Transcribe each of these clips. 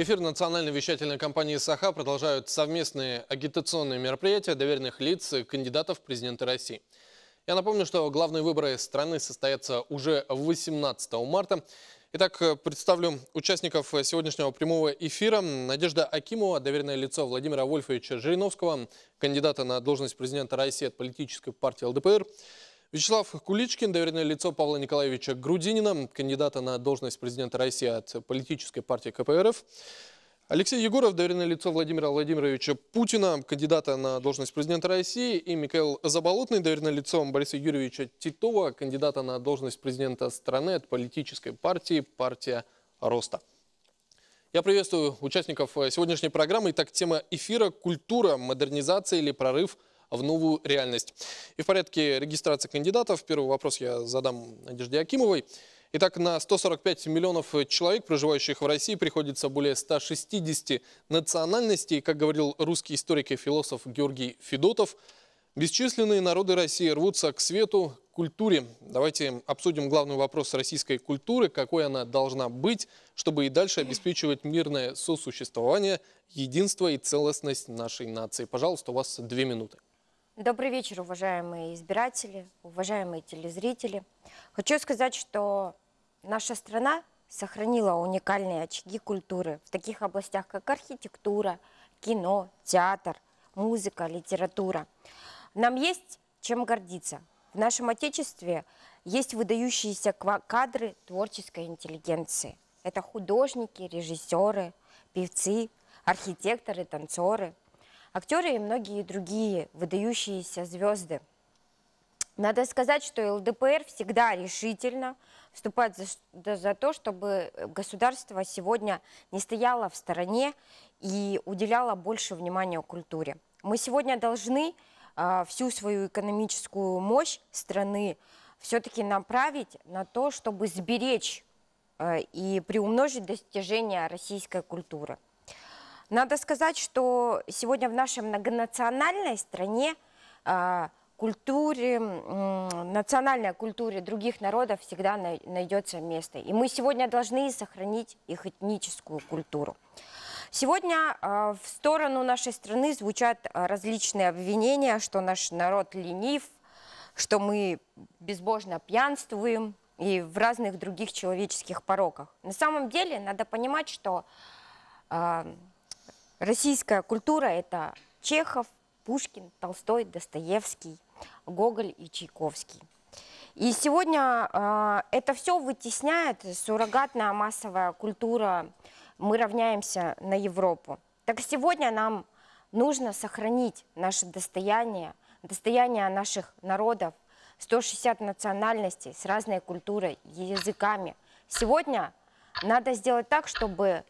Эфир национальной вещательной компании «Саха» продолжают совместные агитационные мероприятия доверенных лиц кандидатов в президенты России. Я напомню, что главные выборы страны состоятся уже 18 марта. Итак, представлю участников сегодняшнего прямого эфира. Надежда Акимова, доверенное лицо Владимира Вольфовича Жириновского, кандидата на должность президента России от политической партии ЛДПР. Вячеслав Куличкин, доверенное лицо Павла Николаевича Грудинина, кандидата на должность президента России от политической партии КПРФ. Алексей Егоров, доверенное лицо Владимира Владимировича Путина, кандидата на должность президента России, и Михаил Заболотный, доверенное лицо Бориса Юрьевича Титова, кандидата на должность президента страны от политической партии «Партия Роста». Я приветствую участников э, сегодняшней программы. Итак, тема эфира – культура, модернизация или прорыв – в новую реальность. И в порядке регистрации кандидатов первый вопрос я задам Надежде Акимовой. Итак, на 145 миллионов человек, проживающих в России, приходится более 160 национальностей. Как говорил русский историк и философ Георгий Федотов, бесчисленные народы России рвутся к свету, к культуре. Давайте обсудим главный вопрос российской культуры, какой она должна быть, чтобы и дальше обеспечивать мирное сосуществование, единство и целостность нашей нации. Пожалуйста, у вас две минуты. Добрый вечер, уважаемые избиратели, уважаемые телезрители. Хочу сказать, что наша страна сохранила уникальные очаги культуры в таких областях, как архитектура, кино, театр, музыка, литература. Нам есть чем гордиться. В нашем Отечестве есть выдающиеся кадры творческой интеллигенции. Это художники, режиссеры, певцы, архитекторы, танцоры – актеры и многие другие выдающиеся звезды. Надо сказать, что ЛДПР всегда решительно вступает за, за то, чтобы государство сегодня не стояло в стороне и уделяло больше внимания культуре. Мы сегодня должны э, всю свою экономическую мощь страны все-таки направить на то, чтобы сберечь э, и приумножить достижения российской культуры. Надо сказать, что сегодня в нашей многонациональной стране а, культуре, национальной культуре других народов всегда найдется место. И мы сегодня должны сохранить их этническую культуру. Сегодня а, в сторону нашей страны звучат а, различные обвинения, что наш народ ленив, что мы безбожно пьянствуем и в разных других человеческих пороках. На самом деле надо понимать, что Российская культура – это Чехов, Пушкин, Толстой, Достоевский, Гоголь и Чайковский. И сегодня э, это все вытесняет суррогатная массовая культура «Мы равняемся на Европу». Так сегодня нам нужно сохранить наше достояние, достояние наших народов, 160 национальностей с разной культурой, языками. Сегодня надо сделать так, чтобы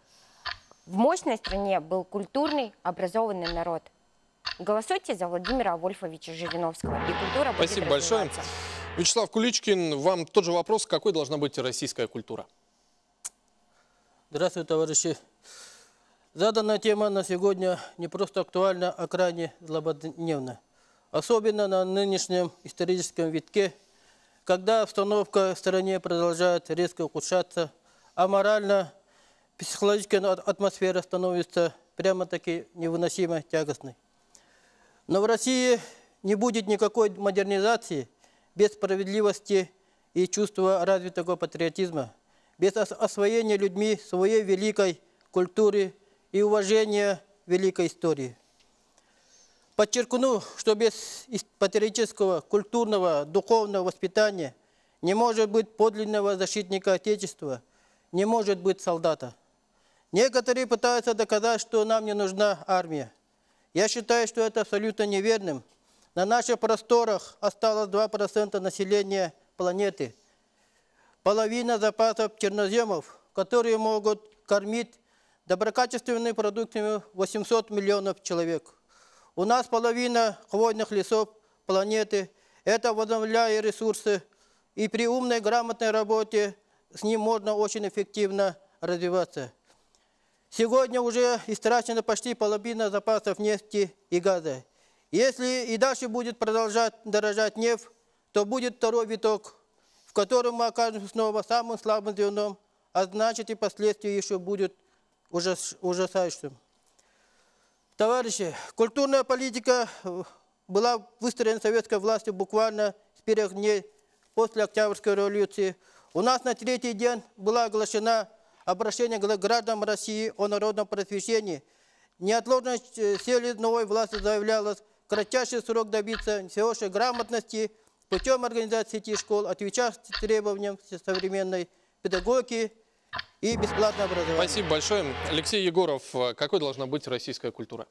в мощной стране был культурный, образованный народ. Голосуйте за Владимира Вольфовича Жириновского, и культура будет Спасибо большое. Вячеслав Куличкин, вам тот же вопрос. Какой должна быть российская культура? Здравствуйте, товарищи. Заданная тема на сегодня не просто актуальна, а крайне злободневна. Особенно на нынешнем историческом витке, когда обстановка в стране продолжает резко ухудшаться, а морально психологическая атмосфера становится прямо-таки невыносимо тягостной. Но в России не будет никакой модернизации без справедливости и чувства развитого патриотизма, без освоения людьми своей великой культуры и уважения великой истории. Подчеркну, что без патриотического, культурного, духовного воспитания не может быть подлинного защитника Отечества, не может быть солдата. Некоторые пытаются доказать, что нам не нужна армия. Я считаю, что это абсолютно неверным. На наших просторах осталось 2% населения планеты. Половина запасов черноземов, которые могут кормить доброкачественными продуктами 800 миллионов человек. У нас половина хвойных лесов планеты. Это возобновляя ресурсы. И при умной, грамотной работе с ним можно очень эффективно развиваться. Сегодня уже истрачена почти половина запасов нефти и газа. Если и дальше будет продолжать дорожать нефть, то будет второй виток, в котором мы окажемся снова самым слабым звеном, а значит и последствия еще будут ужас, ужасающим. Товарищи, культурная политика э, была выстроена советской властью буквально с первых дней после Октябрьской революции. У нас на третий день была оглашена обращение к гражданам России о народном просвещении, неотложно селезновой власти заявлялась кратчайший срок добиться всеобщей грамотности путем организации сети школ, отвечать требованиям современной педагогики и бесплатное образование. Спасибо большое. Алексей Егоров, какой должна быть российская культура?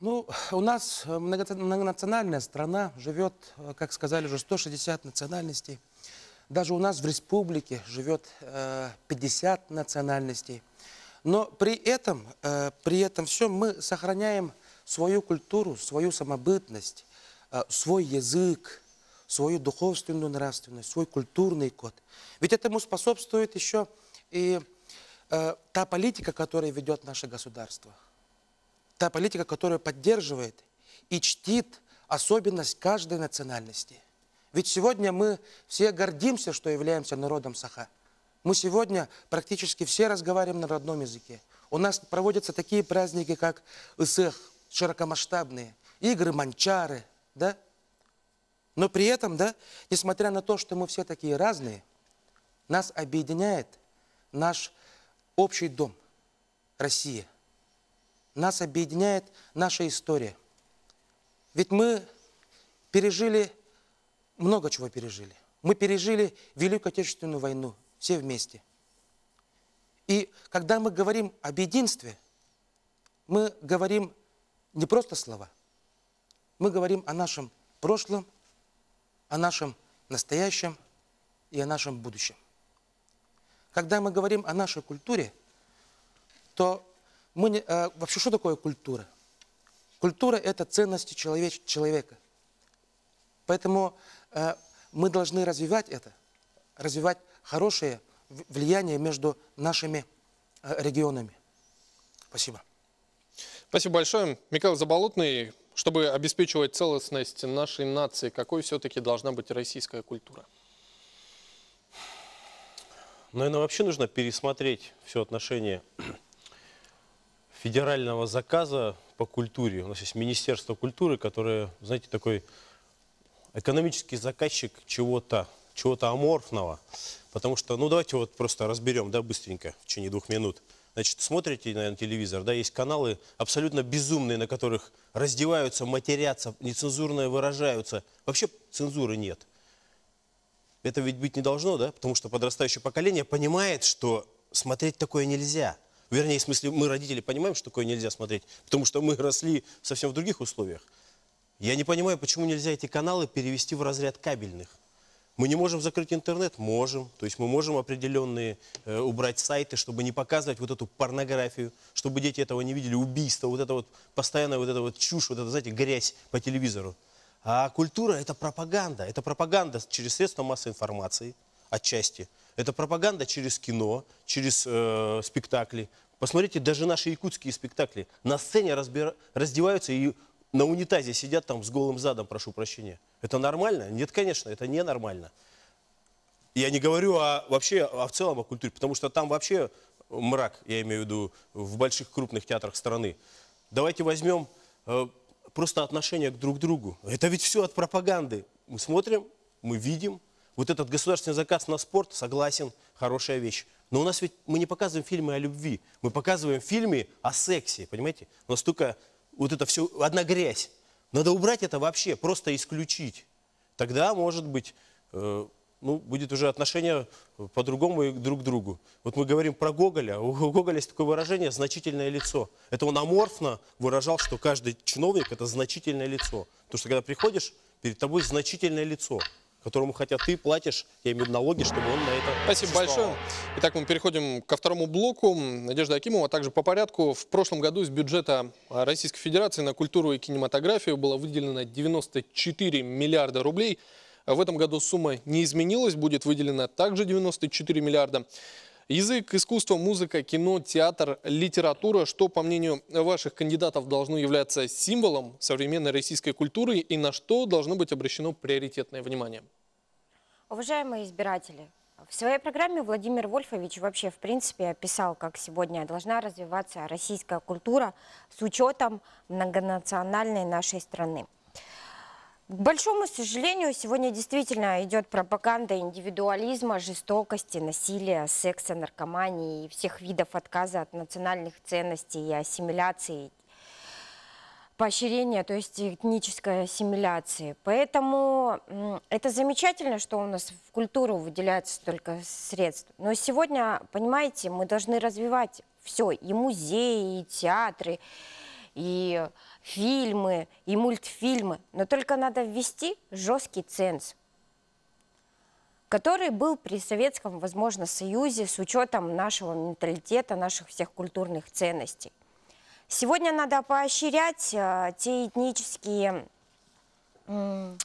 Ну, у нас многонациональная страна живет, как сказали уже, 160 национальностей. Даже у нас в республике живет 50 э, национальностей. Но при этом, э, при этом все мы сохраняем свою культуру, свою самобытность, э, свой язык, свою духовственную нравственность, свой культурный код. Ведь этому способствует еще и та политика, которая ведет наше государство. Та политика, которая поддерживает и чтит особенность каждой национальности. Ведь сегодня мы все гордимся, что являемся народом Саха. Мы сегодня практически все разговариваем на родном языке. У нас проводятся такие праздники, как Исех, широкомасштабные, игры манчары, да? Но при этом, да, несмотря на то, что мы все такие разные, нас объединяет наш общий дом, Россия. Нас объединяет наша история. Ведь мы пережили много чего пережили. Мы пережили Великую Отечественную войну все вместе. И когда мы говорим об единстве, мы говорим не просто слова, мы говорим о нашем прошлом, о нашем настоящем и о нашем будущем. Когда мы говорим о нашей культуре, то мы не, э, вообще что такое культура? Культура – это ценности человеч, человека. Поэтому э, мы должны развивать это, развивать хорошее влияние между нашими э, регионами. Спасибо. Спасибо большое. Михаил Заболотный, чтобы обеспечивать целостность нашей нации, какой все-таки должна быть российская культура? Ну, Наверное, вообще нужно пересмотреть все отношение федерального заказа по культуре. У нас есть Министерство культуры, которое, знаете, такой экономический заказчик чего-то чего-то аморфного, потому что, ну давайте вот просто разберем, да, быстренько, в течение двух минут. Значит, смотрите, наверное, телевизор, да, есть каналы абсолютно безумные, на которых раздеваются, матерятся, нецензурно выражаются. Вообще цензуры нет. Это ведь быть не должно, да, потому что подрастающее поколение понимает, что смотреть такое нельзя. Вернее, в смысле, мы, родители, понимаем, что такое нельзя смотреть, потому что мы росли совсем в других условиях. Я не понимаю, почему нельзя эти каналы перевести в разряд кабельных. Мы не можем закрыть интернет? Можем. То есть мы можем определенные э, убрать сайты, чтобы не показывать вот эту порнографию, чтобы дети этого не видели, убийство, вот это вот постоянная вот эта вот чушь, вот это, знаете, грязь по телевизору. А культура – это пропаганда. Это пропаганда через средства массовой информации отчасти. Это пропаганда через кино, через э, спектакли. Посмотрите, даже наши якутские спектакли на сцене разбира... раздеваются и на унитазе сидят там с голым задом, прошу прощения. Это нормально? Нет, конечно, это ненормально. Я не говорю о, вообще, о а в целом о культуре, потому что там вообще мрак, я имею в виду, в больших крупных театрах страны. Давайте возьмем э, просто отношение к друг другу. Это ведь все от пропаганды. Мы смотрим, мы видим. Вот этот государственный заказ на спорт, согласен, хорошая вещь. Но у нас ведь мы не показываем фильмы о любви, мы показываем фильмы о сексе, понимаете? У нас только вот это все, одна грязь. Надо убрать это вообще, просто исключить. Тогда, может быть, э, ну, будет уже отношение э, по-другому друг к другу. Вот мы говорим про Гоголя. У Гоголя есть такое выражение «значительное лицо». Это он аморфно выражал, что каждый чиновник – это значительное лицо. Потому что когда приходишь, перед тобой значительное лицо – которому хотя ты платишь, я имею в виду налоги, чтобы он на это Спасибо большое. Итак, мы переходим ко второму блоку. Надежда Акимова, а также по порядку. В прошлом году из бюджета Российской Федерации на культуру и кинематографию было выделено 94 миллиарда рублей. В этом году сумма не изменилась, будет выделено также 94 миллиарда. Язык, искусство, музыка, кино, театр, литература, что, по мнению ваших кандидатов, должно являться символом современной российской культуры и на что должно быть обращено приоритетное внимание? Уважаемые избиратели, в своей программе Владимир Вольфович вообще, в принципе, описал, как сегодня должна развиваться российская культура с учетом многонациональной нашей страны. К большому сожалению, сегодня действительно идет пропаганда индивидуализма, жестокости, насилия, секса, наркомании и всех видов отказа от национальных ценностей и ассимиляции, поощрения, то есть этнической ассимиляции. Поэтому это замечательно, что у нас в культуру выделяется столько средств. Но сегодня, понимаете, мы должны развивать все, и музеи, и театры, и фильмы и мультфильмы, но только надо ввести жесткий ценз, который был при Советском, возможно, Союзе с учетом нашего менталитета, наших всех культурных ценностей. Сегодня надо поощрять э, те этнические, то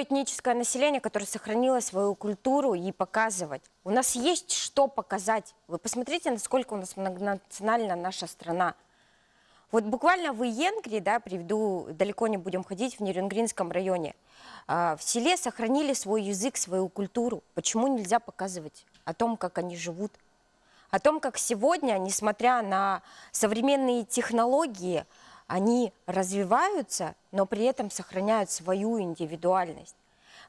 этническое население, которое сохранило свою культуру и показывать. У нас есть что показать. Вы посмотрите, насколько у нас многонациональна наша страна – вот буквально в Иенгри, да, приведу, далеко не будем ходить, в Нерюнгринском районе, а, в селе сохранили свой язык, свою культуру. Почему нельзя показывать о том, как они живут? О том, как сегодня, несмотря на современные технологии, они развиваются, но при этом сохраняют свою индивидуальность.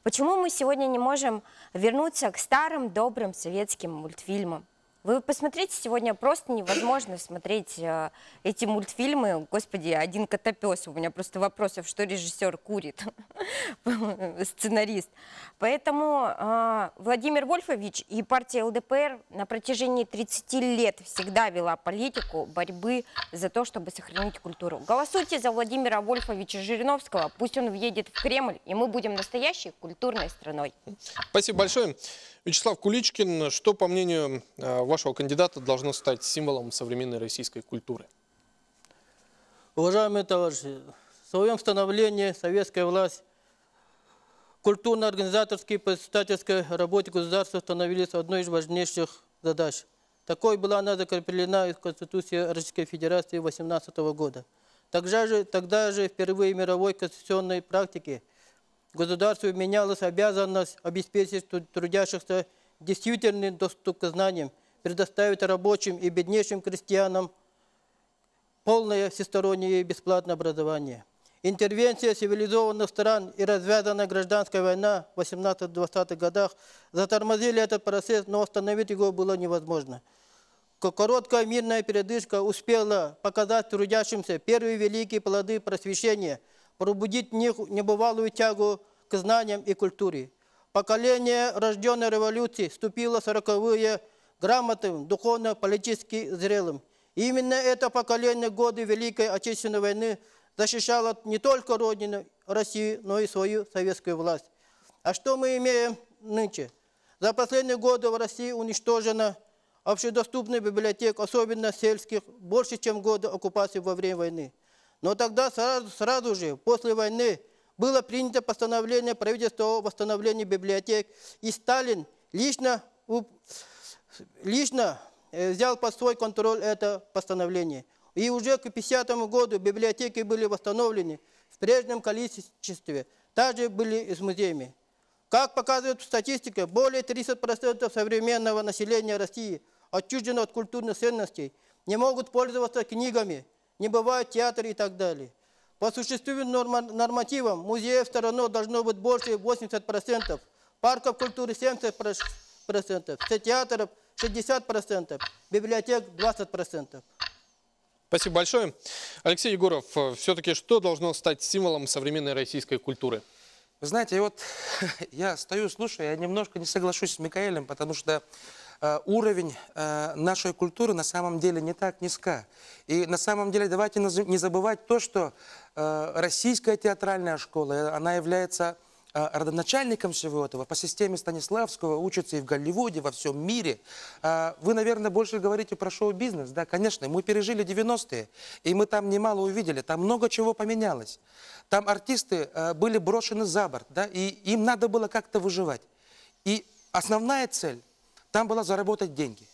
Почему мы сегодня не можем вернуться к старым добрым советским мультфильмам? Вы посмотрите, сегодня просто невозможно смотреть э, эти мультфильмы. Господи, один котопес. У меня просто вопросов, что режиссер курит, сценарист. Поэтому э, Владимир Вольфович и партия ЛДПР на протяжении 30 лет всегда вела политику борьбы за то, чтобы сохранить культуру. Голосуйте за Владимира Вольфовича Жириновского, пусть он въедет в Кремль, и мы будем настоящей культурной страной. Спасибо большое. Вячеслав Куличкин, что, по мнению э, вашего кандидата, должно стать символом современной российской культуры? Уважаемые товарищи, в своем становлении советская власть культурно-организаторской и председательской работе государства становились одной из важнейших задач. Такой была она закреплена в Конституции Российской Федерации 18 года. Также же, тогда же впервые в мировой конституционной практике – государству менялась обязанность обеспечить трудящихся действительный доступ к знаниям, предоставить рабочим и беднейшим крестьянам полное всестороннее и бесплатное образование. Интервенция цивилизованных стран и развязанная гражданская война в 18-20-х годах затормозили этот процесс, но остановить его было невозможно. Короткая мирная передышка успела показать трудящимся первые великие плоды просвещения – пробудить в них небывалую тягу к знаниям и культуре. Поколение, рожденное революцией, вступило сороковые грамотным, духовно-политически зрелым. И именно это поколение годы Великой Отечественной войны защищало не только Родину России, но и свою советскую власть. А что мы имеем нынче? За последние годы в России уничтожена общедоступная библиотека, особенно сельских, больше, чем годы оккупации во время войны. Но тогда сразу, сразу же после войны было принято постановление правительства о восстановлении библиотек, и Сталин лично, лично э, взял под свой контроль это постановление. И уже к 50 году библиотеки были восстановлены в прежнем количестве, также были и музеями. Как показывает статистика, более 30% современного населения России отчуждено от культурных ценностей, не могут пользоваться книгами – не бывают театры и так далее. По существующим нормативам музеев стороной должно быть больше 80%, парков культуры 70%, театров 60%, библиотек 20%. Спасибо большое. Алексей Егоров, э, все-таки что должно стать символом современной российской культуры? Вы знаете, вот я стою, слушаю, я немножко не соглашусь с Микаэлем, потому что Э, уровень э, нашей культуры на самом деле не так низка. И на самом деле давайте не забывать то, что э, российская театральная школа, она является родоначальником всего этого, по системе Станиславского, учатся и в Голливуде, во всем мире. Вы, наверное, больше говорите про шоу-бизнес. Да, конечно, мы пережили 90-е, и мы там немало увидели, там много чего поменялось. Там артисты были брошены за борт, да, и им надо было как-то выживать. И основная цель там была заработать деньги.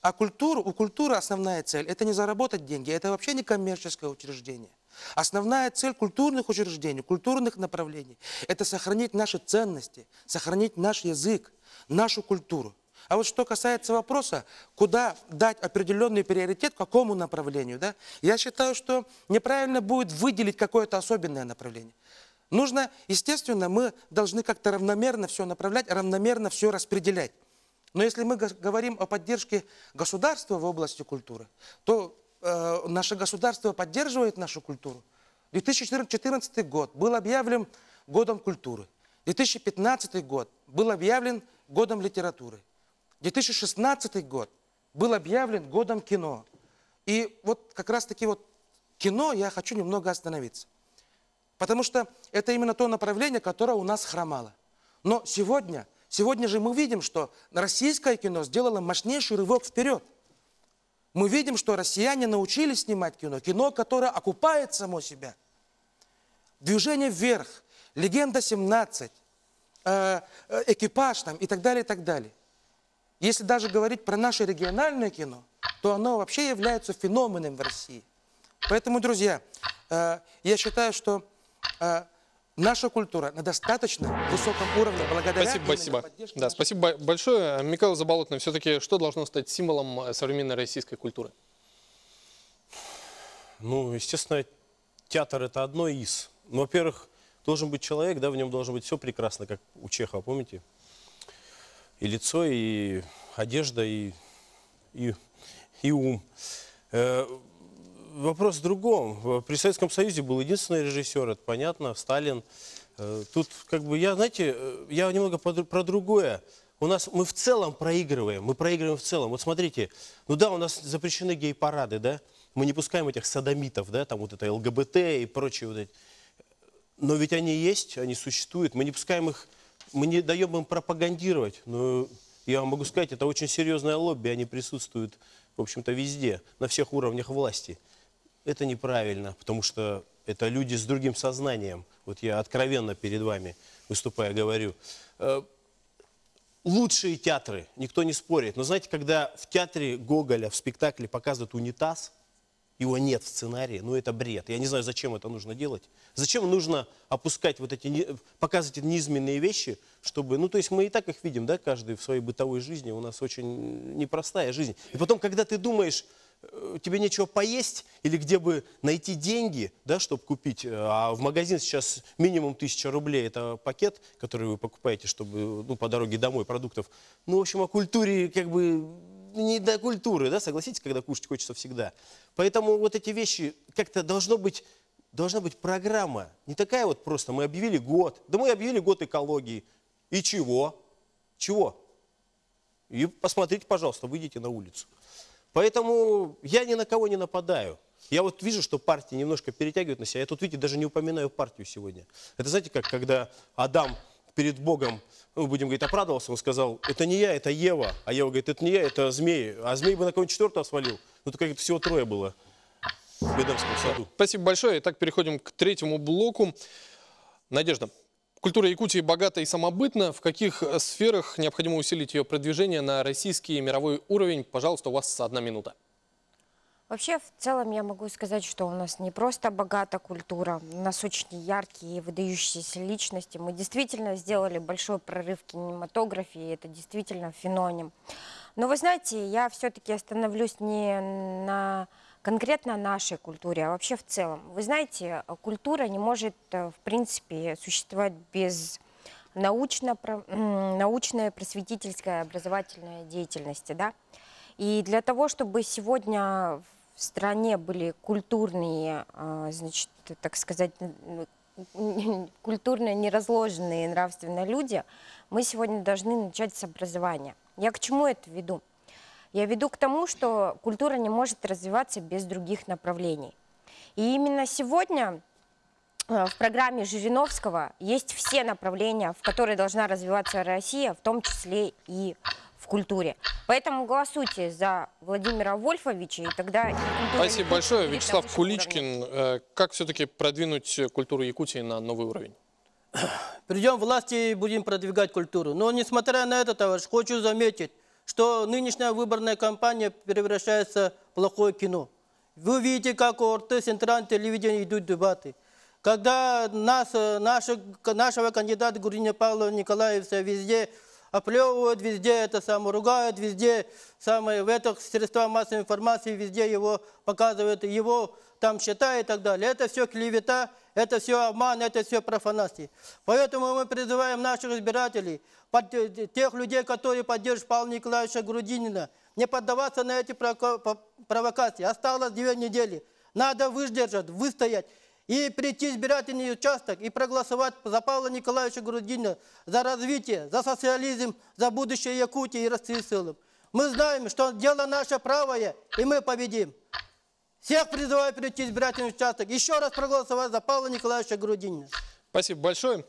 А культура, у культуры основная цель – это не заработать деньги, это вообще не коммерческое учреждение. Основная цель культурных учреждений, культурных направлений – это сохранить наши ценности, сохранить наш язык, нашу культуру. А вот что касается вопроса, куда дать определенный приоритет, какому направлению, да, я считаю, что неправильно будет выделить какое-то особенное направление. Нужно, естественно, мы должны как-то равномерно все направлять, равномерно все распределять. Но если мы говорим о поддержке государства в области культуры, то э, наше государство поддерживает нашу культуру. 2014 год был объявлен годом культуры. 2015 год был объявлен годом литературы. 2016 год был объявлен годом кино. И вот как раз-таки вот кино я хочу немного остановиться. Потому что это именно то направление, которое у нас хромало. Но сегодня – Сегодня же мы видим, что российское кино сделало мощнейший рывок вперед. Мы видим, что россияне научились снимать кино, кино, которое окупает само себя. Движение вверх, легенда 17, э, э, экипаж там и так далее, и так далее. Если даже говорить про наше региональное кино, то оно вообще является феноменом в России. Поэтому, друзья, э, я считаю, что э, наша культура на достаточно высоком уровне благодаря... Спасибо, спасибо. Поддержке да, спасибо большое. Михаил Заболотный, все-таки что должно стать символом э, современной российской культуры? Ну, естественно, театр – это одно из. Ну, во-первых, должен быть человек, да, в нем должно быть все прекрасно, как у Чехова, помните? И лицо, и одежда, и, и, и ум. Э, вопрос в другом. При Советском Союзе был единственный режиссер, это понятно, Сталин. Э, тут как бы я, знаете, э, я немного про другое. У нас мы в целом проигрываем, мы проигрываем в целом. Вот смотрите, ну да, у нас запрещены гей-парады, да? Мы не пускаем этих садомитов, да, там вот это ЛГБТ и прочие вот эти. Но ведь они есть, они существуют. Мы не пускаем их, мы не даем им пропагандировать. Но я вам могу сказать, это очень серьезное лобби, они присутствуют, в общем-то, везде, на всех уровнях власти это неправильно, потому что это люди с другим сознанием. Вот я откровенно перед вами выступая говорю. Э, лучшие театры, никто не спорит. Но знаете, когда в театре Гоголя в спектакле показывают унитаз, его нет в сценарии, ну это бред. Я не знаю, зачем это нужно делать. Зачем нужно опускать вот эти, показывать эти низменные вещи, чтобы, ну то есть мы и так их видим, да, каждый в своей бытовой жизни, у нас очень непростая жизнь. И потом, когда ты думаешь, Э, тебе нечего поесть или где бы найти деньги, да, чтобы купить. Э, а в магазин сейчас минимум тысяча рублей – это пакет, который вы покупаете, чтобы ну, по дороге домой продуктов. Ну, в общем, о культуре как бы не до культуры, да, согласитесь, когда кушать хочется всегда. Поэтому вот эти вещи как-то должно быть должна быть программа. Не такая вот просто, мы объявили год. Да мы объявили год экологии. И чего? Чего? И посмотрите, пожалуйста, выйдите на улицу. Поэтому я ни на кого не нападаю. Я вот вижу, что партии немножко перетягивают на себя. Я тут, видите, даже не упоминаю партию сегодня. Это знаете, как когда Адам перед Богом, мы ну, будем говорить, оправдывался, он сказал, это не я, это Ева. А Ева говорит, это не я, это змеи. А змей бы на кого-нибудь четвертого свалил. Ну, так как всего трое было в Эдемском саду. Спасибо большое. Итак, переходим к третьему блоку. Надежда, Культура Якутии богата и самобытна. В каких э, сферах необходимо усилить ее продвижение на российский и мировой уровень? Пожалуйста, у вас одна минута. Вообще, в целом я могу сказать, что у нас не просто богата культура, у нас очень яркие и выдающиеся личности. Мы действительно сделали большой прорыв в кинематографии, это действительно феноним. Но вы знаете, я все-таки остановлюсь не на конкретно нашей культуре, а вообще в целом. Вы знаете, э, культура не может, э, в принципе, существовать без научно, научной просветительской образовательной деятельности. Да? И для того, чтобы сегодня в стране были культурные, а, значит, так сказать, культурно неразложенные нравственные люди, мы сегодня должны начать с образования. Я к чему это веду? Я веду к тому, что культура не может развиваться без других направлений. И именно сегодня э, в программе Жириновского есть все направления, в которые должна развиваться Россия, в том числе и в культуре. Поэтому голосуйте за Владимира Вольфовича, и тогда... И Спасибо большое. Вячеслав Куличкин. Уровне. Э, как все-таки продвинуть культуру Якутии на новый уровень? Придем власти и будем продвигать культуру. Но несмотря на это, товарищ, хочу заметить, что нынешняя выборная кампания превращается в плохое кино. Вы видите, как у ОРТ, Центрального телевидения идут дебаты. Когда нас, э, наши, нашего кандидата Гурина Павлова Николаевса везде оплевывают везде, это самое, ругают везде, самое в этих средствах массовой информации везде его показывают, его там считают и так далее. Это все клевета, это все обман, это все профанации. Поэтому мы призываем наших избирателей, тех людей, которые поддерживают Павла Николаевича Грудинина, не поддаваться на эти провокации. Осталось две недели. Надо выдержать, выстоять и прийти в избирательный участок и проголосовать за Павла Николаевича Грудинина, за развитие, за социализм, за будущее Якутии и России Мы знаем, что дело наше правое, и мы победим. Всех призываю прийти в избирательный участок, еще раз проголосовать за Павла Николаевича Грудинина. Спасибо большое.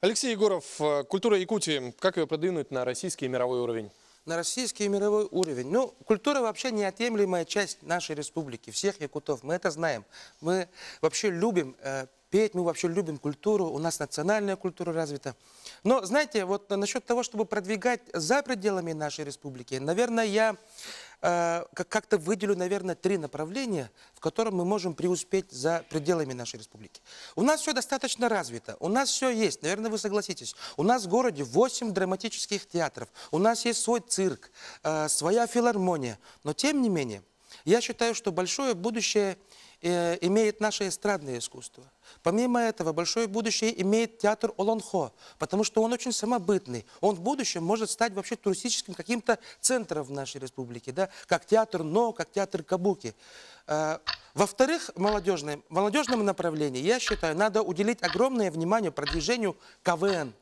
Алексей Егоров, культура Якутии, как ее продвинуть на российский и мировой уровень? на российский и мировой уровень. Ну, культура вообще неотъемлемая часть нашей республики, всех якутов. Мы это знаем. Мы вообще любим э, петь, мы вообще любим культуру, у нас национальная культура развита. Но, знаете, вот насчет того, чтобы продвигать за пределами нашей республики, наверное, я Э, как-то выделю, наверное, три направления, в котором мы можем преуспеть за пределами нашей республики. У нас все достаточно развито, у нас все есть, наверное, вы согласитесь. У нас в городе 8 драматических театров, у нас есть свой цирк, э, своя филармония. Но тем не менее, я считаю, что большое будущее Э, имеет наше эстрадное искусство. Помимо этого, большое будущее имеет театр Олонхо, потому что он очень самобытный. Он в будущем может стать вообще туристическим каким-то центром в нашей республике, да, как театр Но, как театр Кабуки. Э, во-вторых, молодежное, молодежному направлению, я считаю, надо уделить огромное внимание продвижению КВН.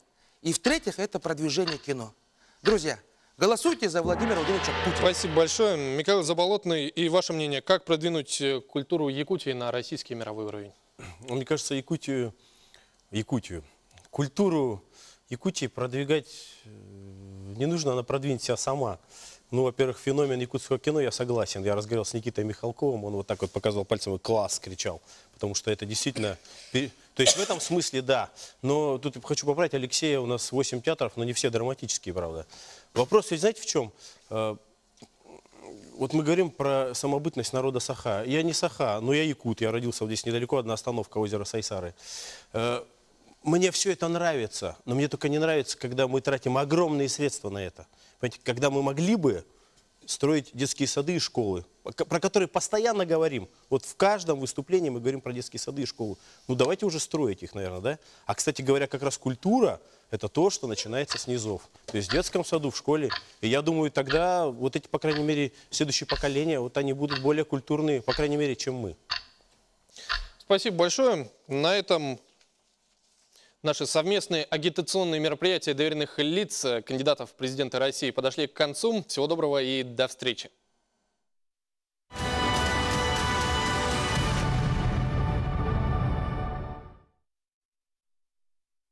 И в-третьих, это продвижение кино. Друзья, Голосуйте за Владимира Владимировича Путина. Спасибо большое. Михаил Заболотный, и ваше мнение, как продвинуть э, культуру Якутии на российский мировой уровень? Ну, мне кажется, Якутию, Якутию, культуру Якутии продвигать э, не нужно, она продвинет себя сама. Ну, во-первых, феномен якутского кино, я согласен. Я разговаривал с Никитой Михалковым, он вот так вот показывал пальцем, и класс, кричал. Потому что это действительно... То есть в этом смысле да. Но тут хочу поправить, Алексея у нас 8 театров, но не все драматические, правда. Вопрос ведь знаете в чем? Э, вот мы говорим про самобытность народа Саха. Я не Саха, но я якут, я родился вот здесь недалеко, одна остановка озера Сайсары. Э, мне все это нравится, но мне только не нравится, когда мы тратим огромные средства на это. Понимаете, когда мы могли бы строить детские сады и школы, про которые постоянно говорим. Вот в каждом выступлении мы говорим про детские сады и школы. Ну, давайте уже строить их, наверное, да? А, кстати говоря, как раз культура – это то, что начинается с низов. То есть в детском саду, в школе. И я думаю, тогда вот эти, по крайней мере, следующие поколения, вот они будут более культурные, по крайней мере, чем мы. Спасибо большое. На этом Наши совместные агитационные мероприятия доверенных лиц кандидатов в президенты России подошли к концу. Всего доброго и до встречи.